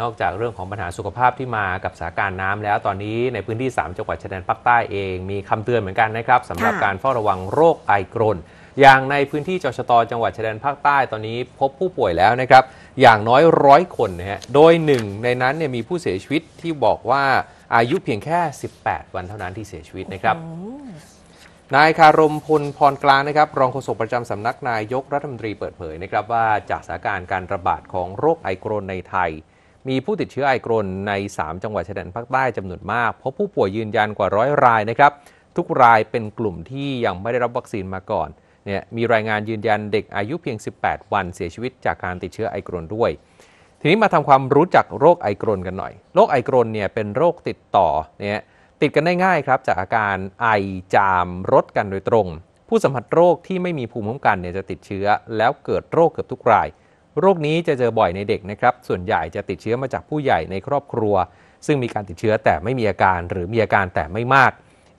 นอกจากเรื่องของปัญหาสุขภาพที่มากับสถานการณ์น้ำแล้วตอนนี้ในพื้นที่ 3 จังหวัดชายแดนภาคใต้เอง มีคำเตือนเหมือนกันนะครับสำหรับการเฝ้าระวังโรคไอกรนอย่างในพื้นที่จชตจังหวัดชายแดนภาคใต้ตอนนี้พบผู้ป่วยแล้วนะครับอย่างน้อยร้อยคนนะฮะโดยหนึ่ง ในนั้นเนี่ยมีผู้เสียชีวิตที่บอกว่าอายุเพียงแค่ 18 วันเท่านั้นที่เสียชีวิตนะครับ นายคารมพลพรกลางนะครับ รองโฆษกประจำสำนักนายยกรัฐมนตรีเปิดเผยนะครับว่าจากสถานการณ์การระบาดของโรคไอกรนในไทยมีผู้ติดเชื้อไอกรนใน 3 จังหวัดชายแดนภาคใต้จำนวนมากพบผู้ป่วยยืนยันกว่าร้อยรายนะครับ ทุกรายเป็นกลุ่มที่ยังไม่ได้รับวัคซีนมาก่อนเนี่ยมีรายงานยืนยันเด็กอายุเพียง 18 วันเสียชีวิตจากการติดเชื้อไอกรนด้วย ทีนี้มาทำความรู้จักโรคไอกรนกันหน่อย โรคไอกรนเนี่ยเป็นโรคติดต่อเนี่ยติดกันได้ง่ายครับจากอาการไอจามรดกันโดยตรง ผู้สัมผัสโรคที่ไม่มีภูมิคุ้มกันเนี่ยจะติดเชื้อแล้วเกิดโรคเกือบทุกรายโรคนี้จะเจอบ่อยในเด็กนะครับ ส่วนใหญ่จะติดเชื้อมาจากผู้ใหญ่ในครอบครัว ซึ่งมีการติดเชื้อแต่ไม่มีอาการ หรือมีอาการแต่ไม่มาก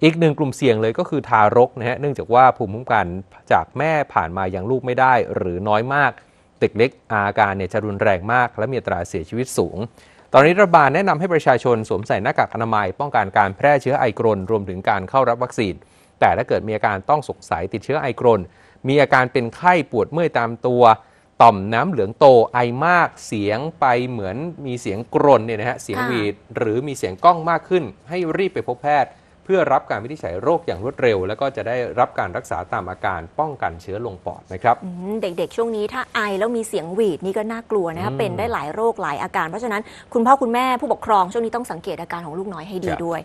อีกหนึ่งกลุ่มเสี่ยงเลยก็คือทารกนะฮะ เนื่องจากว่าภูมิคุ้มกันจากแม่ผ่านมายังลูกไม่ได้หรือน้อยมาก เด็กเล็กอาการเนี่ยจะรุนแรงมาก และมีอัตราเสียชีวิตสูง ตอนนี้รัฐบาลแนะนำให้ประชาชนสวมใส่หน้ากากอนามัย ป้องกันการแพร่เชื้อไอกรนรวมถึงการเข้ารับวัคซีน แต่ถ้าเกิดมีอาการต้องสงสัยติดเชื้อไอกรนมีอาการเป็นไข้ปวดเมื่อยตามตัวต่อมน้ำเหลืองโตไอมากเสียงไปเหมือนมีเสียงกรนเนี่ยนะฮะเสียงหวีดหรือมีเสียงกล้องมากขึ้น ให้รีบไปพบแพทย์ เพื่อรับการวินิจฉัยโรคอย่างรวดเร็ว แล้วก็จะได้รับการรักษาตามอาการป้องกันเชื้อลงปอดนะครับเด็กๆช่วงนี้ถ้าไอแล้วมีเสียงหวีดนี่ก็น่ากลัวนะครับเป็นได้หลายโรคหลายอาการ เพราะฉะนั้นคุณพ่อคุณแม่ผู้ปกครองช่วงนี้ต้องสังเกตอาการของลูกน้อยให้ดีด้วย